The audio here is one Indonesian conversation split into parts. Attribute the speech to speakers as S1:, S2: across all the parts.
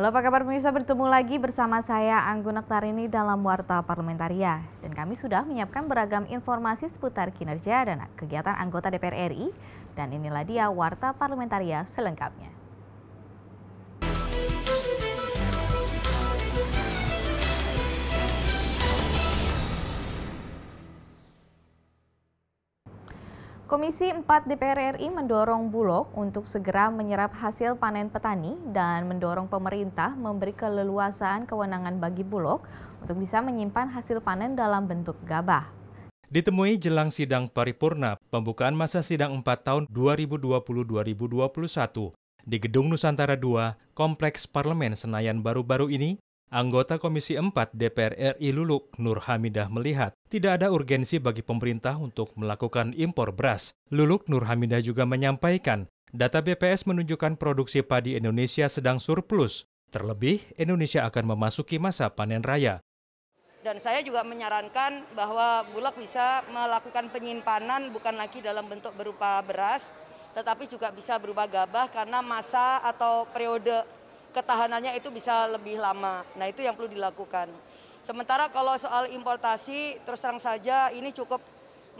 S1: Halo apa kabar pemirsa, bertemu lagi bersama saya Anggun Nektarini dalam Warta Parlementaria. Dan kami sudah menyiapkan beragam informasi seputar kinerja dan kegiatan anggota DPR RI. Dan inilah dia Warta Parlementaria selengkapnya. Komisi 4 DPR RI mendorong Bulog untuk segera menyerap hasil panen petani dan mendorong pemerintah memberi keleluasaan kewenangan bagi Bulog untuk bisa menyimpan hasil panen dalam bentuk gabah.
S2: Ditemui jelang sidang paripurna pembukaan masa sidang 4 tahun 2020-2021 di Gedung Nusantara II, Kompleks Parlemen Senayan baru-baru ini, Anggota Komisi 4 DPR RI Luluk Nur Hamidah melihat tidak ada urgensi bagi pemerintah untuk melakukan impor beras. Luluk Nur Hamidah juga menyampaikan data BPS menunjukkan produksi padi Indonesia sedang surplus. Terlebih, Indonesia akan memasuki masa panen raya.
S1: Dan saya juga menyarankan bahwa Bulog bisa melakukan penyimpanan bukan lagi dalam
S3: bentuk berupa beras, tetapi juga bisa berupa gabah karena masa atau periode ketahanannya itu bisa lebih lama. Nah itu yang perlu dilakukan. Sementara kalau soal importasi, terus terang saja ini cukup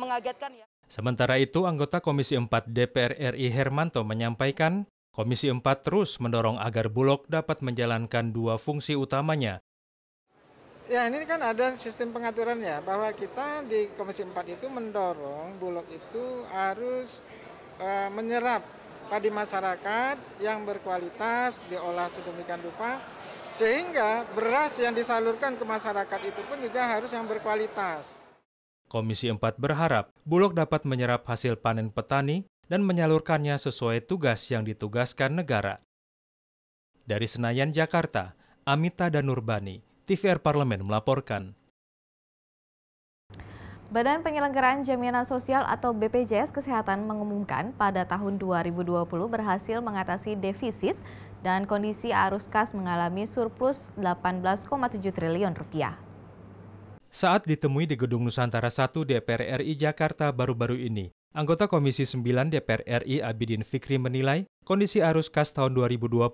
S3: mengagetkan ya.
S2: Sementara itu, anggota Komisi 4 DPR RI Hermanto menyampaikan, Komisi 4 terus mendorong agar Bulog dapat menjalankan dua fungsi utamanya. Ya ini kan ada sistem pengaturan ya, bahwa kita di Komisi 4 itu mendorong Bulog itu harus eh, menyerap pada masyarakat yang berkualitas diolah sedemikian rupa sehingga beras yang disalurkan ke masyarakat itu pun juga harus yang berkualitas. Komisi 4 berharap Bulog dapat menyerap hasil panen petani dan menyalurkannya sesuai tugas yang ditugaskan negara. Dari Senayan, Jakarta, Amita Danurbani, TVR Parlemen melaporkan.
S1: Badan Penyelenggaraan Jaminan Sosial atau BPJS Kesehatan mengumumkan pada tahun 2020 berhasil mengatasi defisit dan kondisi arus kas mengalami surplus 18,7 triliun rupiah.
S2: Saat ditemui di Gedung Nusantara 1 DPR RI Jakarta baru-baru ini, anggota Komisi 9 DPR RI Abidin Fikri menilai kondisi arus kas tahun 2020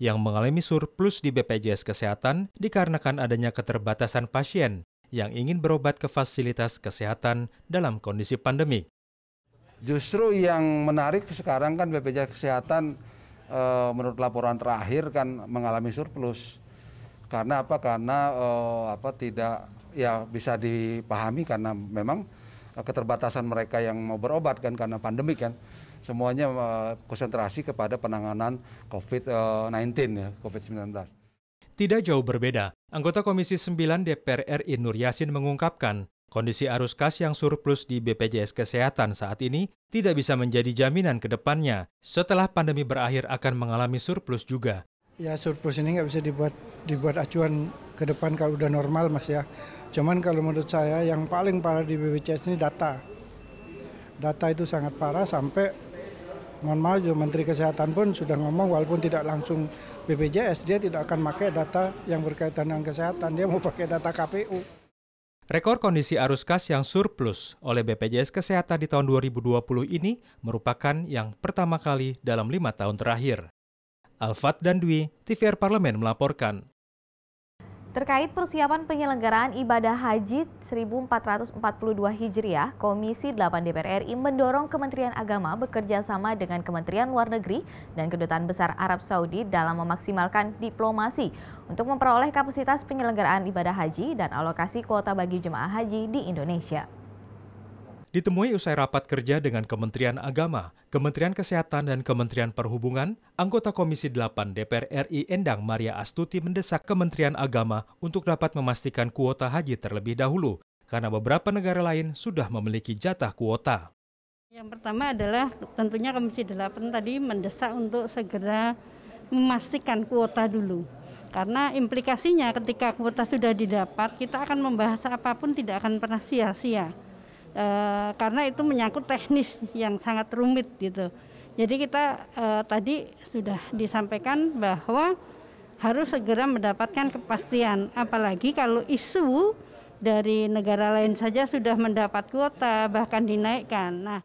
S2: yang mengalami surplus di BPJS Kesehatan dikarenakan adanya keterbatasan pasien yang ingin berobat ke fasilitas kesehatan dalam kondisi pandemi. Justru yang menarik sekarang kan BPJS Kesehatan e, menurut laporan terakhir kan mengalami surplus. Karena apa? Karena e, apa tidak ya bisa dipahami karena memang eh, keterbatasan mereka yang mau berobat kan karena pandemi kan semuanya konsentrasi kepada penanganan COVID-19 ya, COVID-19. Tidak jauh berbeda, anggota Komisi 9 DPR RI Nur Yasin mengungkapkan, kondisi arus kas yang surplus di BPJS Kesehatan saat ini tidak bisa menjadi jaminan ke depannya setelah pandemi berakhir akan mengalami surplus juga. Ya surplus ini nggak bisa dibuat dibuat acuan ke depan kalau udah normal mas ya. Cuman kalau menurut saya yang paling parah di BPJS ini data. Data itu sangat parah sampai mohon maaf Menteri Kesehatan pun sudah ngomong walaupun tidak langsung BPJS dia tidak akan pakai data yang berkaitan dengan kesehatan dia mau pakai data KPU. Rekor kondisi arus kas yang surplus oleh BPJS Kesehatan di tahun 2020 ini merupakan yang pertama kali dalam lima tahun terakhir. Alfat dan Dwi, TVR Parlemen melaporkan.
S1: Terkait persiapan penyelenggaraan ibadah haji 1442 Hijriah, Komisi 8 DPR RI mendorong Kementerian Agama bekerja sama dengan Kementerian Luar Negeri dan Kedutaan Besar Arab Saudi dalam memaksimalkan diplomasi untuk memperoleh kapasitas penyelenggaraan ibadah haji dan alokasi kuota bagi jemaah haji di Indonesia.
S2: Ditemui usai rapat kerja dengan Kementerian Agama, Kementerian Kesehatan, dan Kementerian Perhubungan, anggota Komisi 8 DPR RI Endang Maria Astuti mendesak Kementerian Agama untuk dapat memastikan kuota haji terlebih dahulu, karena beberapa negara lain sudah memiliki jatah kuota.
S3: Yang pertama adalah tentunya Komisi 8 tadi mendesak untuk segera memastikan kuota dulu. Karena implikasinya ketika kuota sudah didapat, kita akan membahas apapun tidak akan pernah sia-sia e, karena itu menyangkut teknis yang sangat rumit gitu. Jadi kita e, tadi sudah disampaikan bahwa harus segera mendapatkan kepastian, apalagi kalau isu dari negara lain saja sudah mendapat kuota bahkan dinaikkan. Nah,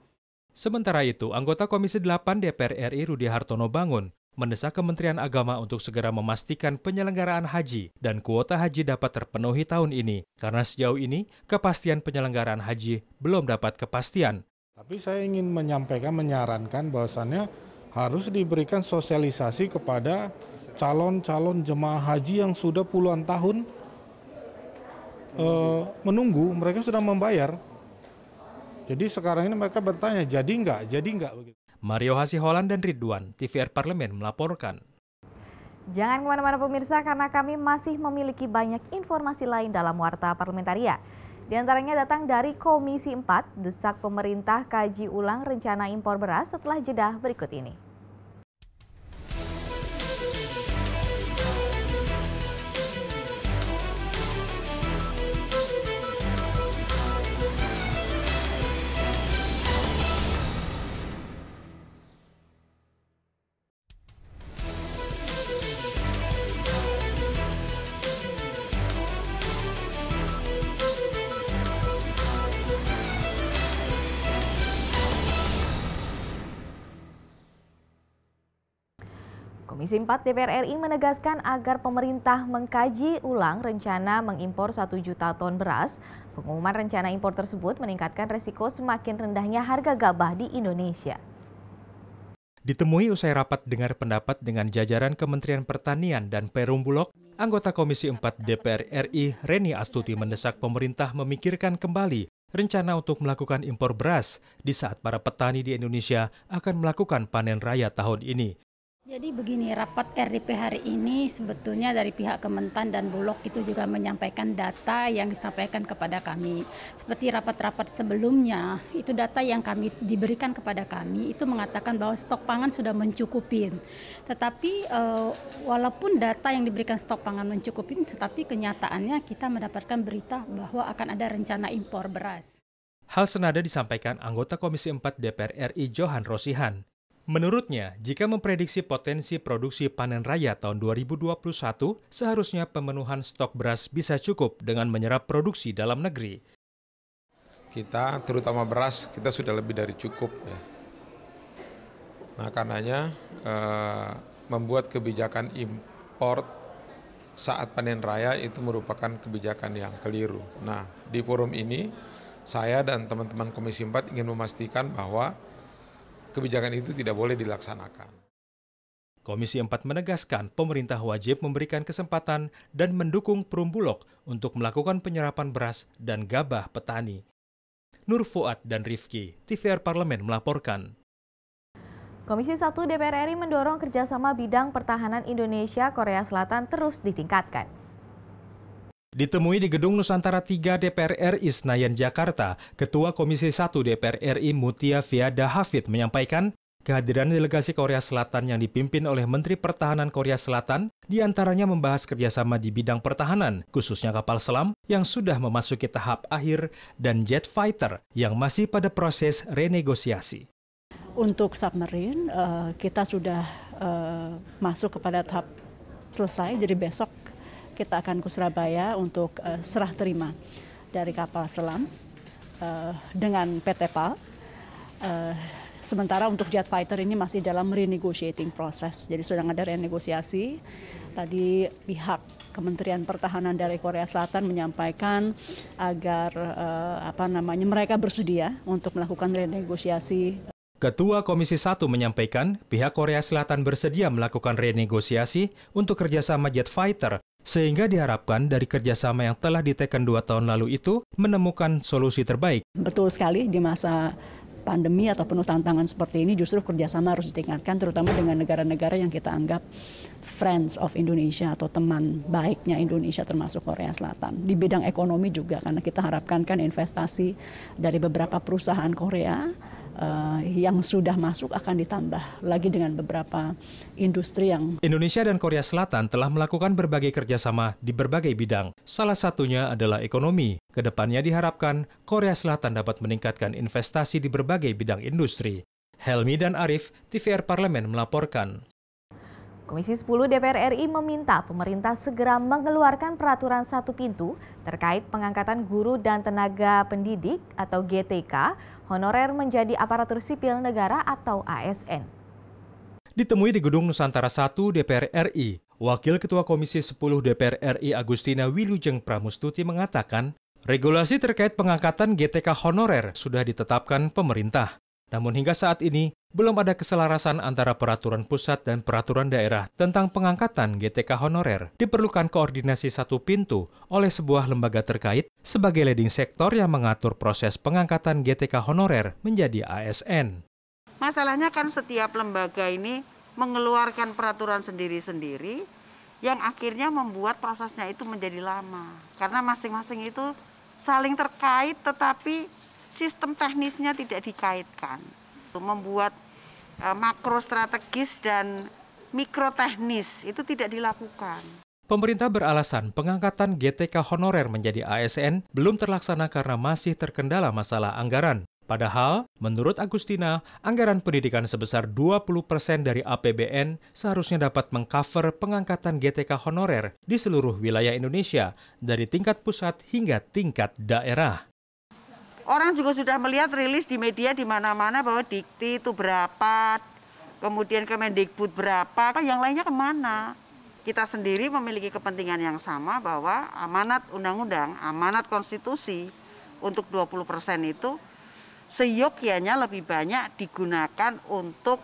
S2: Sementara itu, anggota Komisi 8 DPR RI Rudi Hartono Bangun mendesak Kementerian Agama untuk segera memastikan penyelenggaraan haji dan kuota haji dapat terpenuhi tahun ini, karena sejauh ini kepastian penyelenggaraan haji belum dapat kepastian. Tapi saya ingin menyampaikan, menyarankan bahwasannya harus diberikan sosialisasi kepada calon-calon jemaah haji yang sudah puluhan tahun e, menunggu, mereka sudah membayar. Jadi sekarang ini mereka bertanya, jadi enggak, jadi enggak. Mario Hasiholan dan Ridwan, TVR Parlemen melaporkan.
S1: Jangan kemana-mana pemirsa karena kami masih memiliki banyak informasi lain dalam Warta Parlementaria. Di antaranya datang dari Komisi 4, desak pemerintah kaji ulang rencana impor beras setelah jeda berikut ini. Komisi 4 DPR RI menegaskan agar pemerintah mengkaji ulang rencana mengimpor 1 juta ton beras. Pengumuman rencana impor tersebut meningkatkan resiko semakin rendahnya harga gabah di Indonesia.
S2: Ditemui usai rapat dengar pendapat dengan jajaran Kementerian Pertanian dan Perum Bulog, anggota Komisi 4 DPR RI Reni Astuti mendesak pemerintah memikirkan kembali rencana untuk melakukan impor beras di saat para petani di Indonesia akan melakukan panen raya tahun ini.
S3: Jadi begini, rapat RDP hari ini sebetulnya dari pihak Kementan dan Bulog itu juga menyampaikan data yang disampaikan kepada kami. Seperti rapat-rapat sebelumnya, itu data yang kami diberikan kepada kami itu mengatakan bahwa stok pangan sudah mencukupi. Tetapi eh, walaupun data yang diberikan stok pangan mencukupi, tetapi kenyataannya kita mendapatkan berita bahwa akan ada rencana impor beras.
S2: Hal senada disampaikan anggota Komisi 4 DPR RI Johan Rosihan. Menurutnya, jika memprediksi potensi produksi panen raya tahun 2021, seharusnya pemenuhan stok beras bisa cukup dengan menyerap produksi dalam negeri. Kita, terutama beras, kita sudah lebih dari cukup. Ya. Nah, karenanya eh, membuat kebijakan impor saat panen raya itu merupakan kebijakan yang keliru. Nah, di forum ini, saya dan teman-teman Komisi 4 ingin memastikan bahwa kebijakan itu tidak boleh dilaksanakan. Komisi 4 menegaskan pemerintah wajib memberikan kesempatan dan mendukung Perumbulok untuk melakukan penyerapan beras dan gabah petani. Nur Fuad dan Rifki, TVR Parlemen melaporkan.
S1: Komisi 1 DPR RI mendorong kerjasama bidang pertahanan Indonesia-Korea Selatan terus ditingkatkan.
S2: Ditemui di Gedung Nusantara 3 DPR RI Senayan Jakarta, Ketua Komisi 1 DPR RI Mutia Fiada Hafid menyampaikan, kehadiran delegasi Korea Selatan yang dipimpin oleh Menteri Pertahanan Korea Selatan diantaranya membahas kerjasama di bidang pertahanan, khususnya kapal selam yang sudah memasuki tahap akhir dan jet fighter yang masih pada proses renegosiasi.
S3: Untuk submarine, eh, kita sudah eh, masuk kepada tahap selesai, jadi besok kita akan ke Surabaya untuk uh, serah terima dari kapal selam uh, dengan PT PAL. Uh, Sementara untuk jet fighter ini masih dalam renegotiating proses. Jadi sedang ada renegosiasi. Tadi pihak Kementerian Pertahanan dari Korea Selatan menyampaikan agar uh, apa namanya mereka bersedia untuk melakukan renegosiasi.
S2: Ketua Komisi 1 menyampaikan pihak Korea Selatan bersedia melakukan renegosiasi untuk kerjasama jet fighter sehingga diharapkan dari kerjasama yang telah diteken dua tahun lalu itu menemukan solusi terbaik.
S3: Betul sekali di masa pandemi atau penuh tantangan seperti ini justru kerjasama harus ditingkatkan terutama dengan negara-negara yang kita anggap friends of Indonesia atau teman baiknya Indonesia termasuk Korea Selatan. Di bidang ekonomi juga karena kita harapkan kan investasi dari beberapa perusahaan Korea uh, yang sudah masuk akan ditambah lagi dengan beberapa industri yang
S2: Indonesia dan Korea Selatan telah melakukan berbagai kerjasama di berbagai bidang. Salah satunya adalah ekonomi. Kedepannya diharapkan Korea Selatan dapat meningkatkan investasi di berbagai bidang industri. Helmi dan Arif, TVR Parlemen melaporkan.
S1: Komisi 10 DPR RI meminta pemerintah segera mengeluarkan peraturan satu pintu terkait pengangkatan guru dan tenaga pendidik atau GTK honorer menjadi aparatur sipil negara atau ASN.
S2: Ditemui di Gedung Nusantara 1 DPR RI, Wakil Ketua Komisi 10 DPR RI Agustina Wilujeng Pramustuti mengatakan, regulasi terkait pengangkatan GTK honorer sudah ditetapkan pemerintah. Namun hingga saat ini, belum ada keselarasan antara peraturan pusat dan peraturan daerah tentang pengangkatan GTK honorer. Diperlukan koordinasi satu pintu oleh sebuah lembaga terkait sebagai leading sektor yang mengatur proses pengangkatan GTK honorer menjadi ASN.
S3: Masalahnya kan setiap lembaga ini mengeluarkan peraturan sendiri-sendiri yang akhirnya membuat prosesnya itu menjadi lama. Karena masing-masing itu saling terkait tetapi sistem teknisnya tidak dikaitkan. Membuat e, makro strategis dan mikro teknis itu tidak dilakukan.
S2: Pemerintah beralasan pengangkatan GTK honorer menjadi ASN belum terlaksana karena masih terkendala masalah anggaran. Padahal, menurut Agustina, anggaran pendidikan sebesar 20 dari APBN seharusnya dapat mengcover pengangkatan GTK honorer di seluruh wilayah Indonesia, dari tingkat pusat hingga tingkat daerah.
S3: Orang juga sudah melihat rilis di media di mana-mana bahwa dikti itu berapa, kemudian Kemendikbud berapa, yang lainnya kemana? Kita sendiri memiliki kepentingan yang sama bahwa amanat undang-undang, amanat konstitusi untuk 20% persen itu seyogyanya lebih banyak digunakan untuk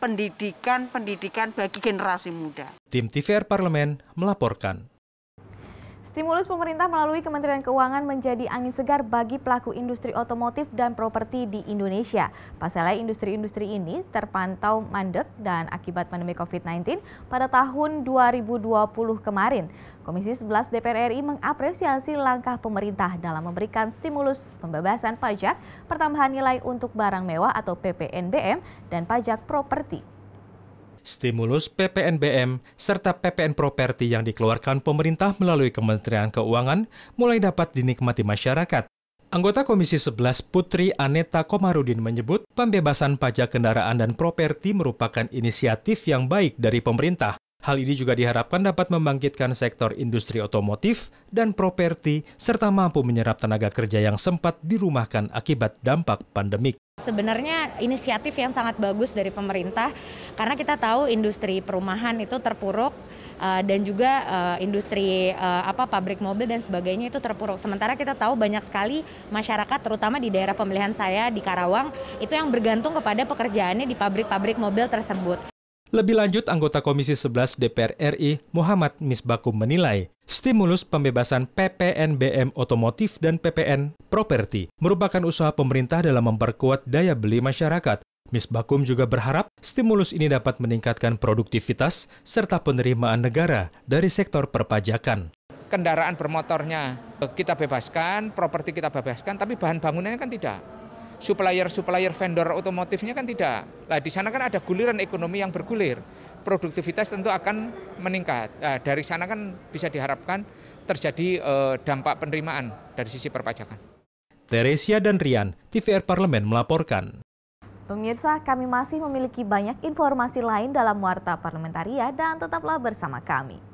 S3: pendidikan-pendidikan bagi generasi muda.
S2: Tim TVR Parlemen melaporkan.
S1: Stimulus pemerintah melalui Kementerian Keuangan menjadi angin segar bagi pelaku industri otomotif dan properti di Indonesia. Pasalnya industri-industri ini terpantau mandek dan akibat pandemi COVID-19 pada tahun 2020 kemarin. Komisi 11 DPR RI mengapresiasi langkah pemerintah dalam memberikan stimulus pembebasan pajak, pertambahan nilai untuk barang mewah atau PPNBM, dan pajak properti.
S2: Stimulus PPNBM serta PPN Properti yang dikeluarkan pemerintah melalui Kementerian Keuangan mulai dapat dinikmati masyarakat. Anggota Komisi 11 Putri Aneta Komarudin menyebut pembebasan pajak kendaraan dan properti merupakan inisiatif yang baik dari pemerintah. Hal ini juga diharapkan dapat membangkitkan sektor industri otomotif dan properti serta mampu menyerap tenaga kerja yang sempat dirumahkan akibat dampak pandemik.
S1: Sebenarnya inisiatif yang sangat bagus dari pemerintah karena kita tahu industri perumahan itu terpuruk eh, dan juga eh, industri eh, apa pabrik mobil dan sebagainya itu terpuruk. Sementara kita tahu banyak sekali masyarakat terutama di daerah pemilihan saya di Karawang itu yang bergantung kepada pekerjaannya di pabrik-pabrik mobil tersebut.
S2: Lebih lanjut, anggota Komisi 11 DPR RI Muhammad Misbakum menilai stimulus pembebasan PPNBM otomotif dan PPN properti merupakan usaha pemerintah dalam memperkuat daya beli masyarakat. Misbakum juga berharap stimulus ini dapat meningkatkan produktivitas serta penerimaan negara dari sektor perpajakan. Kendaraan bermotornya kita bebaskan, properti kita bebaskan, tapi bahan bangunannya kan tidak supplier-supplier vendor otomotifnya kan tidak. Nah, di sana kan ada guliran ekonomi yang bergulir. Produktivitas tentu akan meningkat. Nah, dari sana kan bisa diharapkan terjadi eh, dampak penerimaan dari sisi perpajakan. Teresia dan Rian, TVR Parlemen melaporkan.
S1: Pemirsa, kami masih memiliki banyak informasi lain dalam Warta Parlementaria dan tetaplah bersama kami.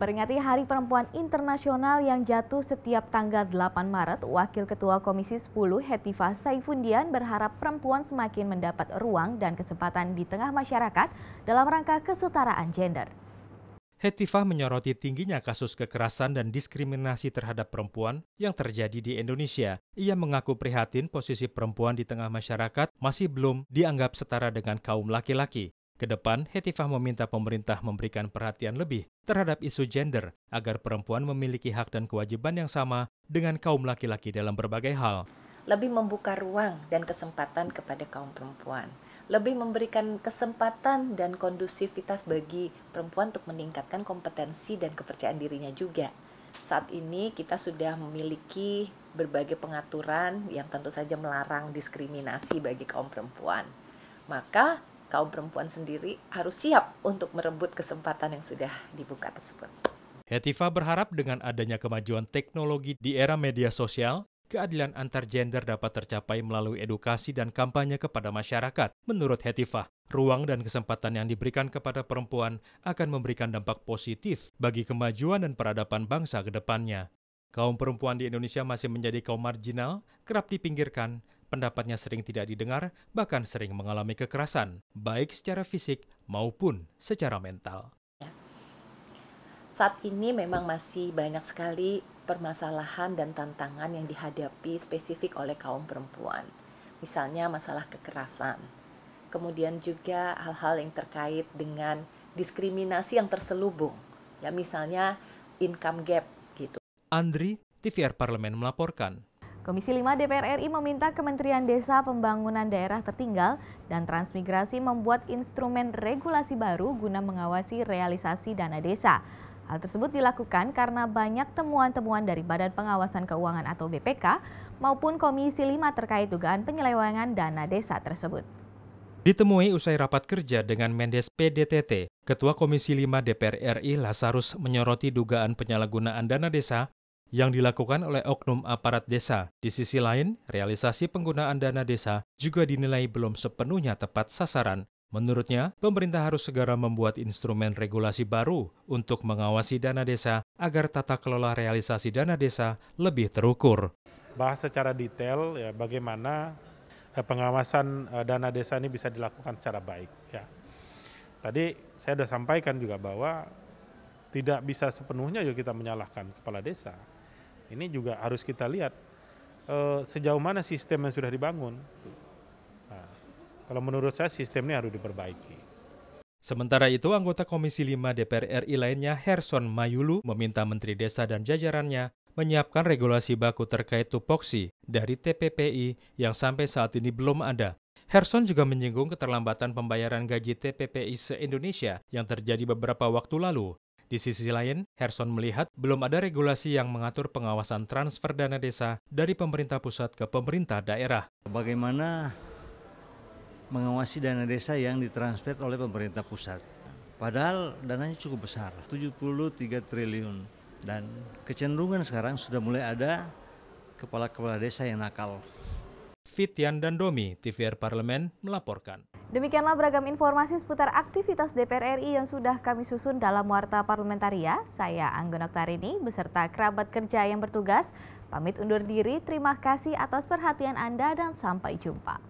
S1: Memperingati Hari Perempuan Internasional yang jatuh setiap tanggal 8 Maret, Wakil Ketua Komisi 10 Hetiva Saifundian berharap perempuan semakin mendapat ruang dan kesempatan di tengah masyarakat dalam rangka kesetaraan gender.
S2: Hetifah menyoroti tingginya kasus kekerasan dan diskriminasi terhadap perempuan yang terjadi di Indonesia. Ia mengaku prihatin posisi perempuan di tengah masyarakat masih belum dianggap setara dengan kaum laki-laki. Kedepan, Hetifah meminta pemerintah memberikan perhatian lebih terhadap isu gender agar perempuan memiliki hak dan kewajiban yang sama dengan kaum laki-laki dalam berbagai hal.
S3: Lebih membuka ruang dan kesempatan kepada kaum perempuan. Lebih memberikan kesempatan dan kondusivitas bagi perempuan untuk meningkatkan kompetensi dan kepercayaan dirinya juga. Saat ini kita sudah memiliki berbagai pengaturan yang tentu saja melarang diskriminasi bagi kaum perempuan. Maka kaum perempuan sendiri harus siap untuk merebut kesempatan yang sudah dibuka tersebut.
S2: Hetifa berharap dengan adanya kemajuan teknologi di era media sosial, keadilan antar gender dapat tercapai melalui edukasi dan kampanye kepada masyarakat. Menurut Hetifa, ruang dan kesempatan yang diberikan kepada perempuan akan memberikan dampak positif bagi kemajuan dan peradaban bangsa ke depannya. Kaum perempuan di Indonesia masih menjadi kaum marginal, kerap dipinggirkan, pendapatnya sering tidak didengar, bahkan sering mengalami kekerasan, baik secara fisik maupun secara mental.
S3: Saat ini memang masih banyak sekali permasalahan dan tantangan yang dihadapi spesifik oleh kaum perempuan. Misalnya masalah kekerasan. Kemudian juga hal-hal yang terkait dengan diskriminasi
S1: yang terselubung. Ya misalnya income gap gitu.
S2: Andri, TVR Parlemen melaporkan.
S1: Komisi 5 DPR RI meminta Kementerian Desa Pembangunan Daerah Tertinggal dan Transmigrasi membuat instrumen regulasi baru guna mengawasi realisasi dana desa. Hal tersebut dilakukan karena banyak temuan-temuan dari Badan Pengawasan Keuangan atau BPK maupun Komisi 5 terkait dugaan penyelewengan dana desa tersebut.
S2: Ditemui usai rapat kerja dengan Mendes PDTT, Ketua Komisi 5 DPR RI Lazarus menyoroti dugaan penyalahgunaan dana desa yang dilakukan oleh oknum aparat desa. Di sisi lain, realisasi penggunaan dana desa juga dinilai belum sepenuhnya tepat sasaran. Menurutnya, pemerintah harus segera membuat instrumen regulasi baru untuk mengawasi dana desa agar tata kelola realisasi dana desa lebih terukur. Bahas secara detail ya bagaimana eh, pengawasan eh, dana desa ini bisa dilakukan secara baik ya. Tadi saya sudah sampaikan juga bahwa tidak bisa sepenuhnya juga kita menyalahkan kepala desa. Ini juga harus kita lihat e, sejauh mana sistem yang sudah dibangun. Nah, kalau menurut saya sistem ini harus diperbaiki. Sementara itu, anggota Komisi 5 DPR RI lainnya, Herson Mayulu, meminta Menteri Desa dan jajarannya menyiapkan regulasi baku terkait tupoksi dari TPPI yang sampai saat ini belum ada. Herson juga menyinggung keterlambatan pembayaran gaji TPPI se-Indonesia yang terjadi beberapa waktu lalu. Di sisi lain, Herson melihat belum ada regulasi yang mengatur pengawasan transfer dana desa dari pemerintah pusat ke pemerintah daerah. Bagaimana mengawasi dana desa yang ditransfer oleh pemerintah pusat? Padahal dananya cukup besar, 73 triliun. Dan kecenderungan sekarang sudah mulai ada kepala-kepala desa yang nakal. Fitian dan Domi, TVR Parlemen, melaporkan.
S1: Demikianlah beragam informasi seputar aktivitas DPR RI yang sudah kami susun dalam Warta Parlementaria. Saya Anggun Oktarini beserta kerabat kerja yang bertugas. Pamit undur diri, terima kasih atas perhatian Anda dan sampai jumpa.